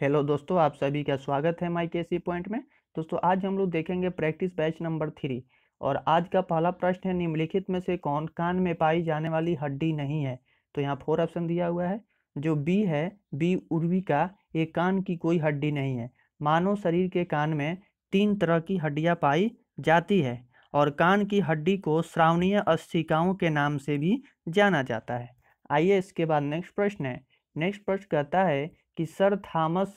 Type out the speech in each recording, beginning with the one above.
hello दोस्तों आप सभी का स्वागत है माई सी पॉइंट में दोस्तों आज हम लोग देखेंगे प्रैक्टिस बैच नंबर थ्री और आज का पहला प्रश्न है निम्नलिखित में से कौन कान में पाई जाने वाली हड्डी नहीं है तो यहाँ फोर ऑप्शन दिया हुआ है जो बी है बी उर्वी का ये कान की कोई हड्डी नहीं है मानव शरीर के कान में तीन तरह की हड्डियाँ पाई जाती है और कान की हड्डी को श्रावणीय अस्थिकाओं के नाम से भी जाना जाता है आइए इसके बाद नेक्स्ट प्रश्न है नेक्स्ट प्रश्न कहता है कि सर थॉमस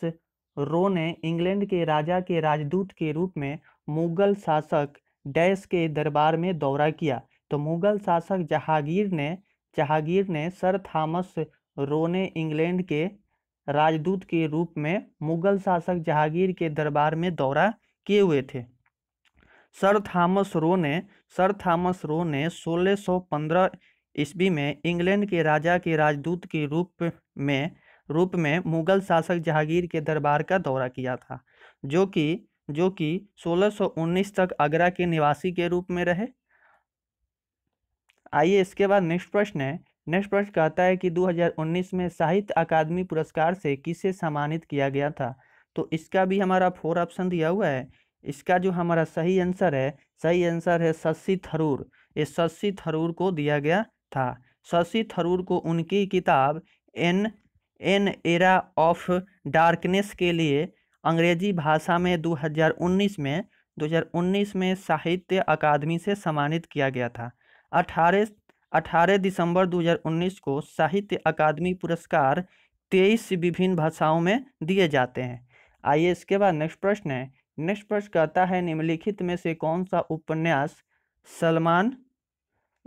रो ने इंग्लैंड के राजा के राजदूत के रूप में मुगल शासक डैश के दरबार में दौरा किया तो मुगल शासक जहांगीर ने जहांगीर ने सर थॉमस रो ने इंग्लैंड के राजदूत के रूप में मुगल शासक जहांगीर के दरबार में दौरा किए हुए थे सर थॉमस रो ने सर थॉमस रो ने 1615 ईस्वी में इंग्लैंड के राजा के राजदूत के रूप में रूप में मुगल शासक जहांगीर के दरबार का दौरा किया था जो कि जो कि 1619 तक आगरा के निवासी के रूप में रहे आइए इसके बाद नेक्स्ट प्रश्न है नेक्स्ट प्रश्न कहता है कि 2019 में साहित्य अकादमी पुरस्कार से किसे सम्मानित किया गया था तो इसका भी हमारा फोर ऑप्शन दिया हुआ है इसका जो हमारा सही आंसर है सही आंसर है शशि थरूर ये शशि थरूर को दिया गया था शशि थरूर को उनकी किताब an an era of darkness के लिए अंग्रेजी भाषा में 2019 में 2019 में साहित्य अकादमी से सम्मानित किया गया था 18 18 दिसंबर 2019 को साहित्य अकादमी पुरस्कार 23 विभिन्न भाषाओं में दिए जाते हैं आइए इसके बाद नेक्स्ट प्रश्न है नेक्स्ट प्रश्न कहता है निम्नलिखित में से कौन सा उपन्यास सलमान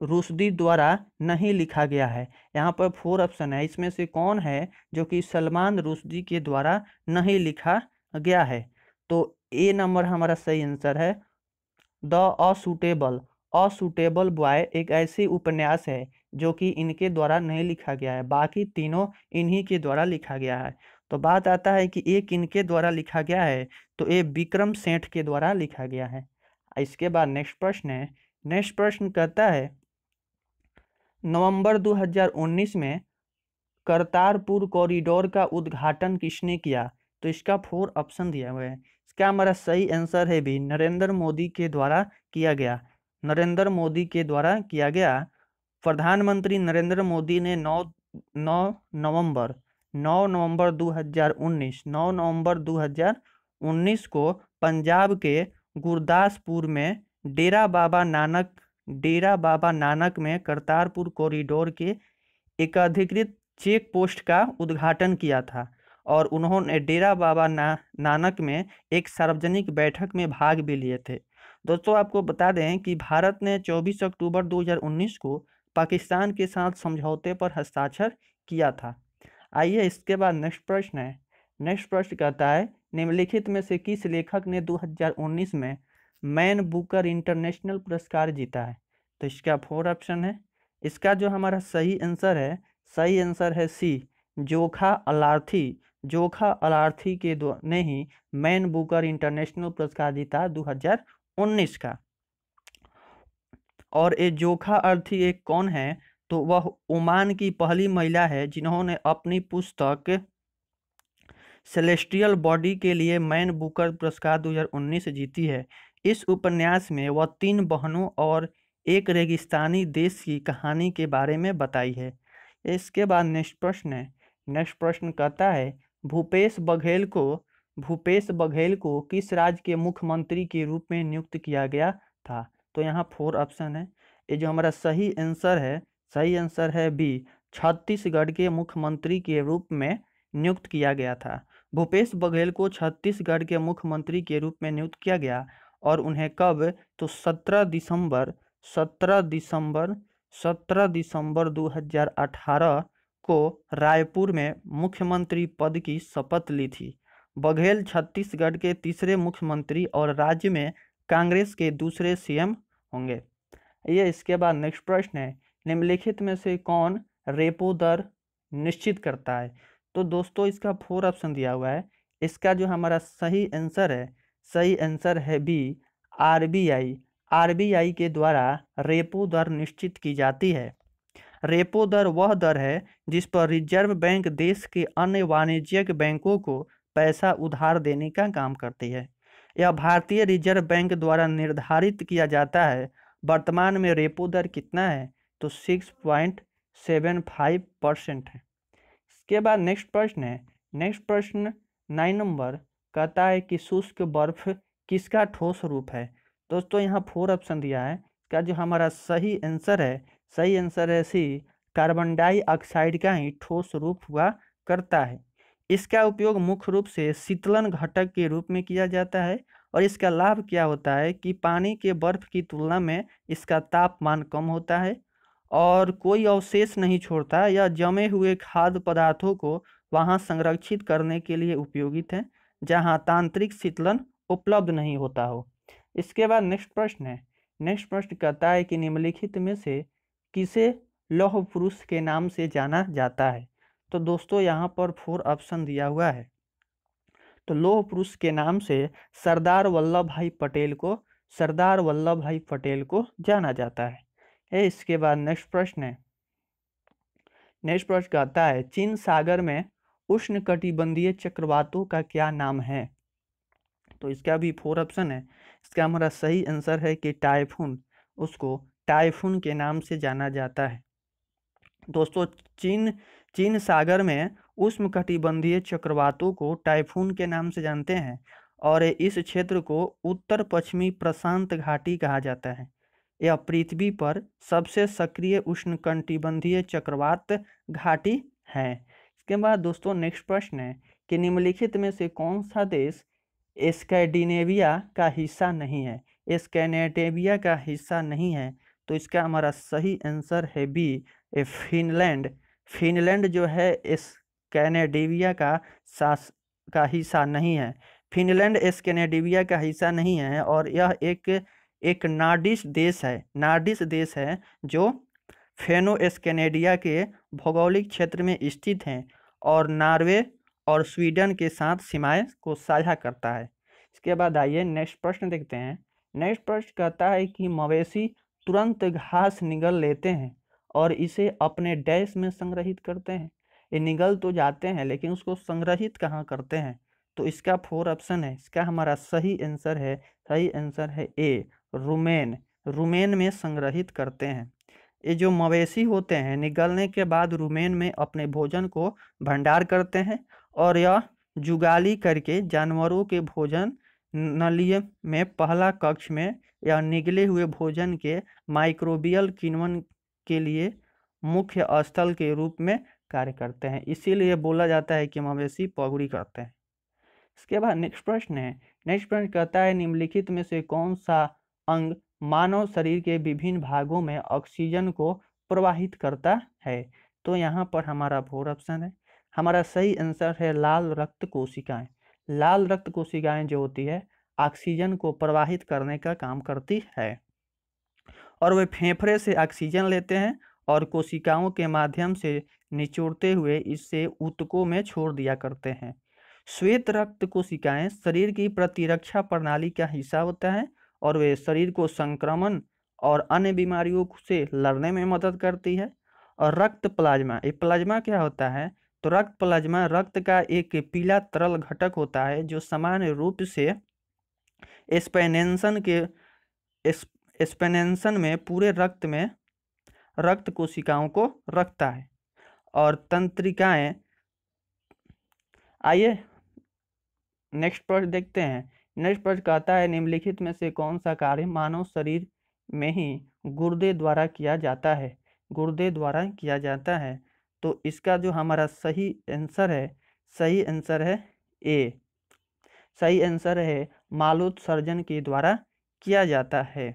रुशदी द्वारा नहीं लिखा गया है यहाँ पर फोर ऑप्शन है इसमें से कौन है जो कि सलमान रुशदी के द्वारा नहीं लिखा गया है तो ए नंबर हमारा सही आंसर है द असूटेबल असूटेबल बॉय एक ऐसी उपन्यास है जो कि इनके द्वारा नहीं लिखा गया है बाकी तीनों इन्हीं के द्वारा लिखा गया है तो बात आता है कि एक इनके द्वारा लिखा गया है तो ये विक्रम सेठ के द्वारा लिखा गया है इसके बाद नेक्स्ट प्रश्न है नेक्स्ट प्रश्न कहता है नवंबर 2019 में करतारपुर कॉरिडोर का उद्घाटन किसने किया तो इसका फोर ऑप्शन दिया हुआ है इसका हमारा सही आंसर है भी नरेंद्र मोदी के द्वारा किया गया नरेंद्र मोदी के द्वारा किया गया प्रधानमंत्री नरेंद्र मोदी ने 9 9 नवंबर 9 नवंबर 2019 9 नवंबर 2019 को पंजाब के गुरदासपुर में डेरा बाबा नानक डेरा बाबा नानक में करतारपुर कॉरिडोर के एकाधिकृत चेक पोस्ट का उद्घाटन किया था और उन्होंने डेरा बाबा ना, नानक में एक सार्वजनिक बैठक में भाग भी लिए थे दोस्तों आपको बता दें कि भारत ने 24 अक्टूबर 2019 को पाकिस्तान के साथ समझौते पर हस्ताक्षर किया था आइए इसके बाद नेक्स्ट प्रश्न है नेक्स्ट प्रश्न कहता है निम्नलिखित में से किस लेखक ने 2019 में मैन बुकर इंटरनेशनल पुरस्कार जीता है तो इसका फोर ऑप्शन है इसका जो हमारा सही आंसर है सही आंसर है सी जोखा अलार्थी जोखा अलार्थी के दो ने ही मैन बुकर इंटरनेशनल पुरस्कार जीता 2019 का और ये जोखा अर्थी एक कौन है तो वह ओमान की पहली महिला है जिन्होंने अपनी पुस्तक सेलेस्टियल बॉडी के लिए मैन बुकर पुरस्कार 2019 जीती है इस उपन्यास में वह तीन बहनों और एक रेगिस्तानी देश की कहानी के बारे में बताई है इसके बाद नेक्स्ट प्रश्न है नेक्स्ट प्रश्न कहता है भूपेश बघेल को भूपेश बघेल को किस राज्य के मुख्यमंत्री के रूप में नियुक्त किया गया था तो यहाँ फोर ऑप्शन है ये जो हमारा सही आंसर है सही आंसर है बी छत्तीसगढ़ के मुख्यमंत्री के रूप में नियुक्त किया गया था भूपेश बघेल को छत्तीसगढ़ के मुख्यमंत्री के रूप में नियुक्त किया गया और उन्हें कब तो सत्रह दिसंबर सत्रह दिसंबर सत्रह दिसंबर 2018 को रायपुर में मुख्यमंत्री पद की शपथ ली थी बघेल छत्तीसगढ़ के तीसरे मुख्यमंत्री और राज्य में कांग्रेस के दूसरे सीएम होंगे ये इसके बाद नेक्स्ट प्रश्न है निम्नलिखित में से कौन रेपो दर निश्चित करता है तो दोस्तों इसका फोर ऑप्शन दिया हुआ है इसका जो हमारा सही आंसर है सही आंसर है बी आरबीआई आरबीआई के द्वारा रेपो दर निश्चित की जाती है रेपो दर वह दर है जिस पर रिजर्व बैंक देश के अन्य वाणिज्यिक बैंकों को पैसा उधार देने का काम करती है यह भारतीय रिजर्व बैंक द्वारा निर्धारित किया जाता है वर्तमान में रेपो दर कितना है तो six point seven five percent है इसके बाद नेक्स्ट प्रश्न है नेक्स्ट प्रश्न नाइन नंबर कहता है कि शुष्क बर्फ किसका ठोस रूप है दोस्तों यहाँ फोर ऑप्शन दिया है इसका जो हमारा सही आंसर है सही आंसर है सी कार्बन डाइऑक्साइड का ही ठोस रूप हुआ करता है इसका उपयोग मुख्य रूप से शीतलन घटक के रूप में किया जाता है और इसका लाभ क्या होता है कि पानी के बर्फ की तुलना में इसका तापमान कम होता है और कोई अवशेष नहीं छोड़ता या जमे हुए खाद्य पदार्थों को वहाँ संरक्षित करने के लिए उपयोगित है जहाँ तांत्रिक शीतलन उपलब्ध नहीं होता हो इसके बाद नेक्स्ट प्रश्न है नेक्स्ट प्रश्न कहता है कि निम्नलिखित में से किसे लौह पुरुष के नाम से जाना जाता है तो दोस्तों यहाँ पर फोर ऑप्शन दिया हुआ है तो लौह पुरुष के नाम से सरदार वल्लभ भाई पटेल को सरदार वल्लभ भाई पटेल को जाना जाता है ए इसके बाद नेक्स्ट प्रश्न है नेक्स्ट प्रश्न कहता है चीन सागर में उष्णकटिबंधीय चक्रवातों का क्या नाम है तो इसका भी फोर ऑप्शन है इसका हमारा सही आंसर है कि टाइफून उसको टाइफून के नाम से जाना जाता है दोस्तों चीन चीन सागर में उष्म कटिबंधीय चक्रवातों को टाइफून के नाम से जानते हैं और इस क्षेत्र को उत्तर पश्चिमी प्रशांत घाटी कहा जाता है यह पृथ्वी पर सबसे सक्रिय उष्णकटिबंधीय चक्रवात घाटी है इसके बाद दोस्तों नेक्स्ट प्रश्न है कि निम्नलिखित में से कौन सा देश स्कैंडिनेविया का हिस्सा नहीं है स्कैनेटेविया का हिस्सा नहीं है तो इसका हमारा सही आंसर है बी ए फिनलैंड फिनलैंड जो है स्कैनेडिविया का सास का हिस्सा नहीं है फिनलैंड स्कैनेडिविया का हिस्सा नहीं है और यह एक एक नार्डिश देश है नार्डिश देश है जो फेनो स्कैनेडिया के भौगोलिक क्षेत्र में स्थित हैं और नॉर्वे और स्वीडन के साथ सीमाएं को साझा करता है इसके बाद आइए नेक्स्ट प्रश्न देखते हैं नेक्स्ट प्रश्न कहता है कि मवेशी तुरंत घास निगल लेते हैं और इसे अपने डैश में संग्रहित करते हैं ये निगल तो जाते हैं लेकिन उसको संग्रहित कहाँ करते हैं तो इसका फोर ऑप्शन है इसका हमारा सही आंसर है सही आंसर है ए रुमेन रुमेन में संग्रहित करते हैं ये जो मवेशी होते हैं निगलने के बाद रुमेन में अपने भोजन को भंडार करते हैं और यह जुगाली करके जानवरों के भोजन नलीय में पहला कक्ष में या निगले हुए भोजन के माइक्रोबियल किण्वन के लिए मुख्य स्थल के रूप में कार्य करते हैं इसीलिए बोला जाता है कि मवेशी पगड़ी करते हैं इसके बाद नेक्स्ट प्रश्न है नेक्स्ट प्रश्न कहता है निम्नलिखित में से कौन सा अंग मानव शरीर के विभिन्न भागों में ऑक्सीजन को प्रवाहित करता है तो यहाँ पर हमारा फोर ऑप्शन है हमारा सही आंसर है लाल रक्त कोशिकाएं लाल रक्त कोशिकाएं जो होती है ऑक्सीजन को प्रवाहित करने का काम करती है और वे फेफड़े से ऑक्सीजन लेते हैं और कोशिकाओं के माध्यम से निचोड़ते हुए इसे ऊतकों में छोड़ दिया करते हैं श्वेत रक्त कोशिकाएं शरीर की प्रतिरक्षा प्रणाली का हिस्सा होता है और वे शरीर को संक्रमण और अन्य बीमारियों से लड़ने में मदद करती है और रक्त प्लाज्मा ये प्लाज्मा क्या होता है तो रक्त प्लाज्मा रक्त का एक पीला तरल घटक होता है जो सामान्य रूप से स्पेनेंसन के स्पेनेंसन में पूरे रक्त में रक्त कोशिकाओं को रखता है और तंत्रिकाएं आइए नेक्स्ट पॉइंट देखते हैं नेक्स्ट प्रश्न कहता है निम्नलिखित में से कौन सा कार्य मानव शरीर में ही गुर्दे द्वारा किया जाता है गुर्दे द्वारा किया जाता है तो इसका जो हमारा सही आंसर है सही आंसर है ए सही आंसर है मालोत्सर्जन के द्वारा किया जाता है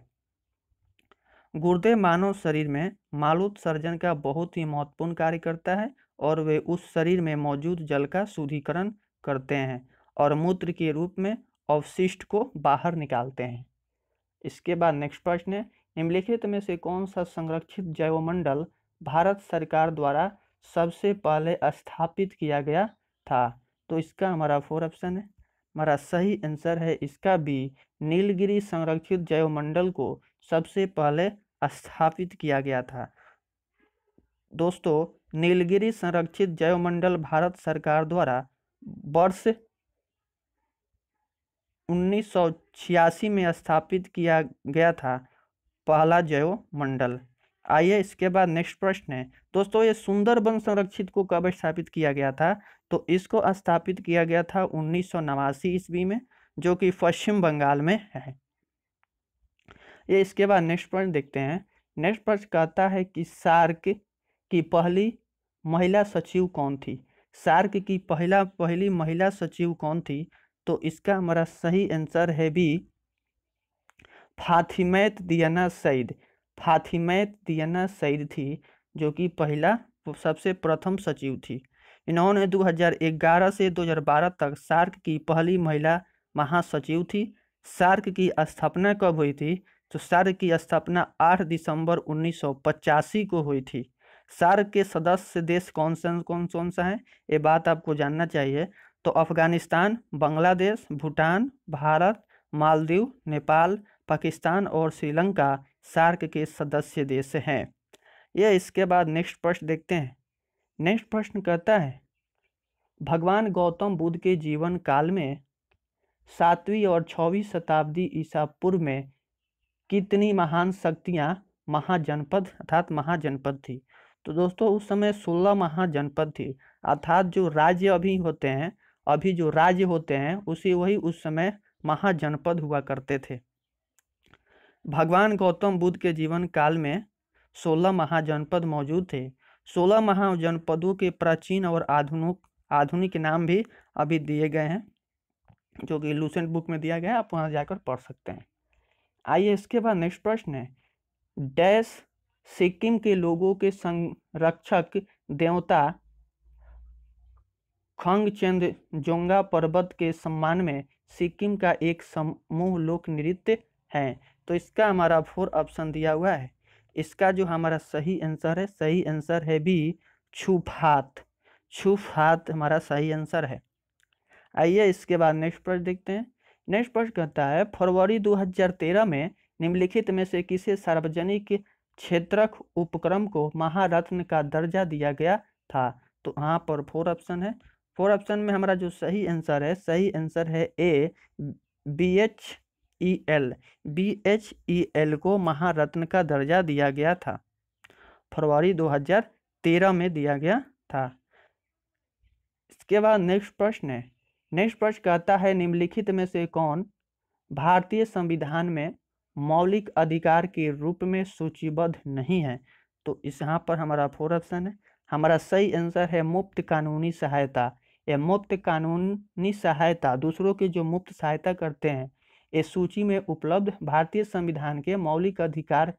गुर्दे मानव शरीर में मालोत्सर्जन का बहुत ही महत्वपूर्ण कार्य करता है और वे उस शरीर में मौजूद जल का शुद्धिकरण करते हैं और मूत्र के रूप में अवशिष्ट को बाहर निकालते हैं इसके बाद नेक्स्ट प्रश्न है निम्नलिखित में से कौन सा संरक्षित जैवमंडल भारत सरकार द्वारा सबसे पहले स्थापित किया गया था तो इसका हमारा फोर ऑप्शन है हमारा सही आंसर है इसका भी नीलगिरी संरक्षित जैवमंडल को सबसे पहले स्थापित किया गया था दोस्तों नीलगिरी संरक्षित जैवमंडल भारत सरकार द्वारा वर्ष उन्नीस सौ छियासी में स्थापित किया गया था पहला जैव मंडल आइए इसके बाद नेक्स्ट प्रश्न है दोस्तों ये सुंदर वन संरक्षित को कब स्थापित किया गया था तो इसको स्थापित किया गया था उन्नीस सौ नवासी ईस्वी में जो कि पश्चिम बंगाल में है ये इसके बाद नेक्स्ट प्रश्न देखते हैं नेक्स्ट प्रश्न कहता है कि सार्क की पहली महिला सचिव कौन थी सार्क की पहला पहली महिला सचिव कौन थी तो इसका हमारा सही आंसर है भी फातिमैत दियाना सईद फातिमैत दियाना सईद थी जो कि पहला सबसे प्रथम सचिव थी इन्होंने 2011 से 2012 तक सार्क की पहली महिला महासचिव थी सार्क की स्थापना कब हुई थी तो सार्क की स्थापना 8 दिसंबर उन्नीस को हुई थी सार्क के सदस्य देश कौन सा कौन कौन सा है ये बात आपको जानना चाहिए तो अफ़गानिस्तान बांग्लादेश भूटान भारत मालदीव नेपाल पाकिस्तान और श्रीलंका सार्क के सदस्य देश हैं यह इसके बाद नेक्स्ट प्रश्न देखते हैं नेक्स्ट प्रश्न कहता है भगवान गौतम बुद्ध के जीवन काल में सातवीं और छवीं शताब्दी ईसा पूर्व में कितनी महान शक्तियाँ महाजनपद अर्थात महाजनपद थी तो दोस्तों उस समय सोलह महाजनपद थी अर्थात जो राज्य अभी होते हैं अभी जो राज्य होते हैं उसी वही उस समय महाजनपद हुआ करते थे भगवान गौतम बुद्ध के जीवन काल में सोलह महाजनपद मौजूद थे सोलह महाजनपदों के प्राचीन और आधुनिक आधुनिक नाम भी अभी दिए गए हैं जो कि लूसेंट बुक में दिया गया है आप वहाँ जाकर पढ़ सकते हैं आइए इसके बाद नेक्स्ट प्रश्न है डैश सिक्किम के लोगों के संरक्षक देवता खंगचेंद जोंगा पर्वत के सम्मान में सिक्किम का एक समूह लोक नृत्य है तो इसका हमारा फोर ऑप्शन दिया हुआ है इसका जो हमारा सही आंसर है सही आंसर है बी छुफात छुफात हमारा सही आंसर है आइए इसके बाद नेक्स्ट प्रश्न देखते हैं नेक्स्ट प्रश्न कहता है फरवरी 2013 में निम्नलिखित में से किसे सार्वजनिक क्षेत्रक उपक्रम को महारत्न का दर्जा दिया गया था तो यहाँ पर फोर ऑप्शन है फोर ऑप्शन में हमारा जो सही आंसर है सही आंसर है A B H E L B H E L को महारत्न का दर्जा दिया गया था फरवरी 2013 में दिया गया था इसके बाद नेक्स्ट प्रश्न है नेक्स्ट प्रश्न कहता है निम्नलिखित में से कौन भारतीय संविधान में मौलिक अधिकार के रूप में सूचीबद्ध नहीं है तो इस यहाँ पर हमारा फोर ऑप्शन है हमारा सही आंसर है मुफ्त कानूनी सहायता या मुफ्त कानूनी सहायता दूसरों की जो मुफ्त सहायता करते हैं इस सूची में उपलब्ध भारतीय संविधान के मौलिक अधिकार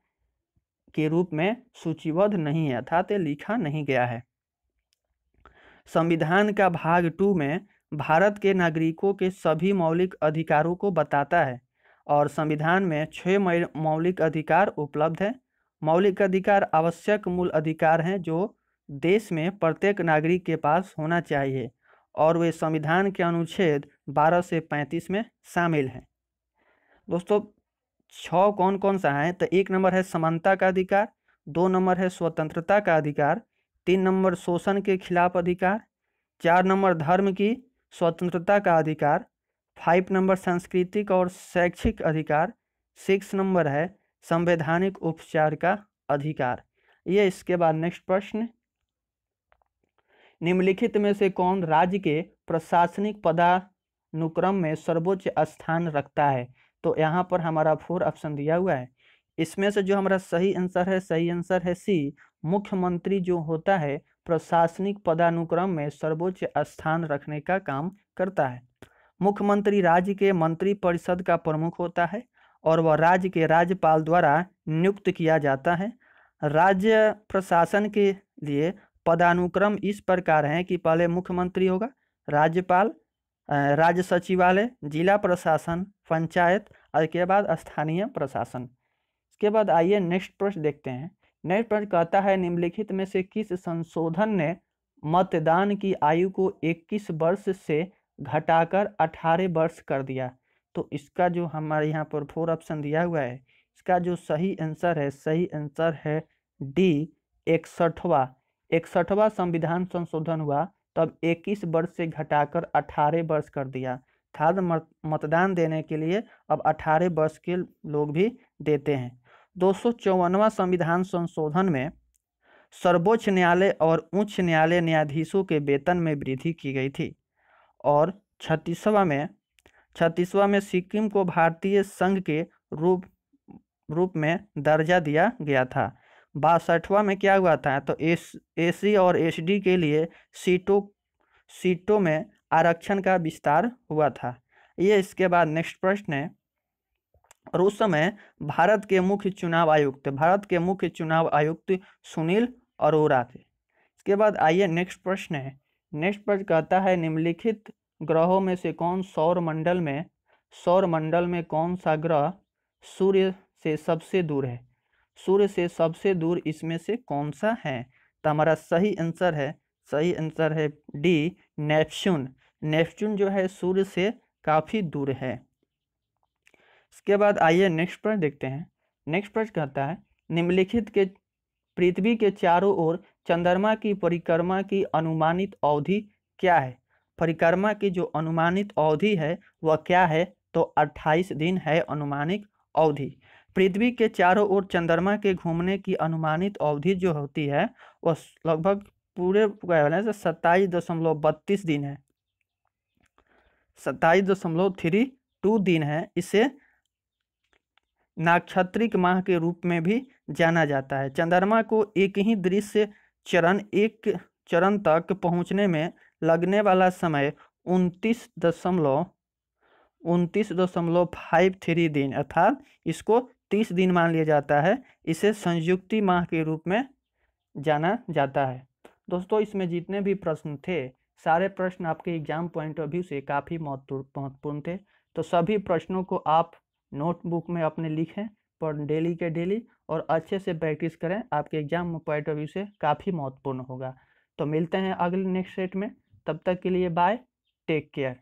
के रूप में सूचीबद्ध नहीं है अर्थात लिखा नहीं गया है संविधान का भाग टू में भारत के नागरिकों के सभी मौलिक अधिकारों को बताता है और संविधान में छह मौलिक अधिकार उपलब्ध हैं मौलिक अधिकार आवश्यक मूल अधिकार हैं जो देश में प्रत्येक नागरिक के पास होना चाहिए और वे संविधान के अनुच्छेद 12 से 35 में शामिल हैं दोस्तों छ कौन कौन सा है तो एक नंबर है समानता का अधिकार दो नंबर है स्वतंत्रता का अधिकार तीन नंबर शोषण के खिलाफ अधिकार चार नंबर धर्म की स्वतंत्रता का अधिकार फाइव नंबर सांस्कृतिक और शैक्षिक अधिकार सिक्स नंबर है संवैधानिक उपचार का अधिकार ये इसके बाद नेक्स्ट प्रश्न निम्नलिखित में से कौन राज्य के प्रशासनिक पदानुक्रम में सर्वोच्च स्थान रखता है तो यहाँ पर हमारा फोर ऑप्शन दिया हुआ है इसमें से जो हमारा सही आंसर है सही आंसर है सी मुख्यमंत्री जो होता है प्रशासनिक पदानुक्रम में सर्वोच्च स्थान रखने का काम करता है मुख्यमंत्री राज्य के मंत्रिपरिषद का प्रमुख होता है और वह राज्य के राज्यपाल द्वारा नियुक्त किया जाता है राज्य प्रशासन के लिए पदानुक्रम इस प्रकार हैं कि पहले मुख्यमंत्री होगा राज्यपाल राज्य सचिवालय जिला प्रशासन पंचायत और के बाद स्थानीय प्रशासन इसके बाद आइए नेक्स्ट प्रश्न देखते हैं नेक्स्ट प्रश्न कहता है निम्नलिखित में से किस संशोधन ने मतदान की आयु को 21 वर्ष से घटाकर 18 वर्ष कर दिया तो इसका जो हमारे यहाँ पर फोर ऑप्शन दिया हुआ है इसका जो सही आंसर है सही आंसर है डी इकसठवा इकसठवा संविधान संशोधन हुआ तब 21 वर्ष से घटाकर 18 वर्ष कर दिया खाद मतदान देने के लिए अब 18 वर्ष के लोग भी देते हैं दो संविधान संशोधन में सर्वोच्च न्यायालय और उच्च न्यायालय न्यायाधीशों के वेतन में वृद्धि की गई थी और छत्तीसवा में छत्तीसवा में सिक्किम को भारतीय संघ के रूप रूप में दर्जा दिया गया था बासठवा में क्या हुआ था तो एस सी और एसडी के लिए सीटों सीटों में आरक्षण का विस्तार हुआ था ये इसके बाद नेक्स्ट प्रश्न है और उस समय भारत के मुख्य चुनाव आयुक्त भारत के मुख्य चुनाव आयुक्त सुनील अरोरा थे इसके बाद आइए नेक्स्ट प्रश्न है नेक्स्ट प्रश्न कहता है निम्नलिखित ग्रहों में से कौन सौर मंडल में सौर मंडल में कौन सा ग्रह सूर्य से सबसे दूर है सूर्य से सबसे दूर इसमें से कौन सा है तो हमारा सही आंसर है सही आंसर है डी नेपच्यून नेपच्यून जो है सूर्य से काफ़ी दूर है इसके बाद आइए नेक्स्ट प्रश्न देखते हैं नेक्स्ट प्रश्न कहता है निम्नलिखित के पृथ्वी के चारों ओर चंद्रमा की परिक्रमा की अनुमानित अवधि क्या है परिक्रमा की जो अनुमानित अवधि है वह क्या है तो 28 दिन है अनुमानित अवधि पृथ्वी के चारों ओर चंद्रमा के घूमने की अनुमानित अवधि जो होती है वह लगभग पूरे सत्ताईस दशमलव बत्तीस दिन है सत्ताईस दशमलव थ्री टू दिन है इसे नाक्षत्रिक माह के रूप में भी जाना जाता है चंद्रमा को एक ही दृश्य चरण एक चरण तक पहुंचने में लगने वाला समय उनतीस दशमलव उनतीस दशमलव फाइव थ्री दिन अर्थात इसको तीस दिन मान लिया जाता है इसे संयुक्ति माह के रूप में जाना जाता है दोस्तों इसमें जितने भी प्रश्न थे सारे प्रश्न आपके एग्जाम पॉइंट ऑफ व्यू से काफ़ी महत्वपूर्ण थे तो सभी प्रश्नों को आप नोटबुक में अपने लिखें पर डेली के डेली और अच्छे से प्रैक्टिस करें आपके एग्जाम पॉइंट ऑफ व्यू से काफ़ी महत्वपूर्ण होगा तो मिलते हैं अगले नेक्स्ट सेट में तब तक के लिए बाय टेक केयर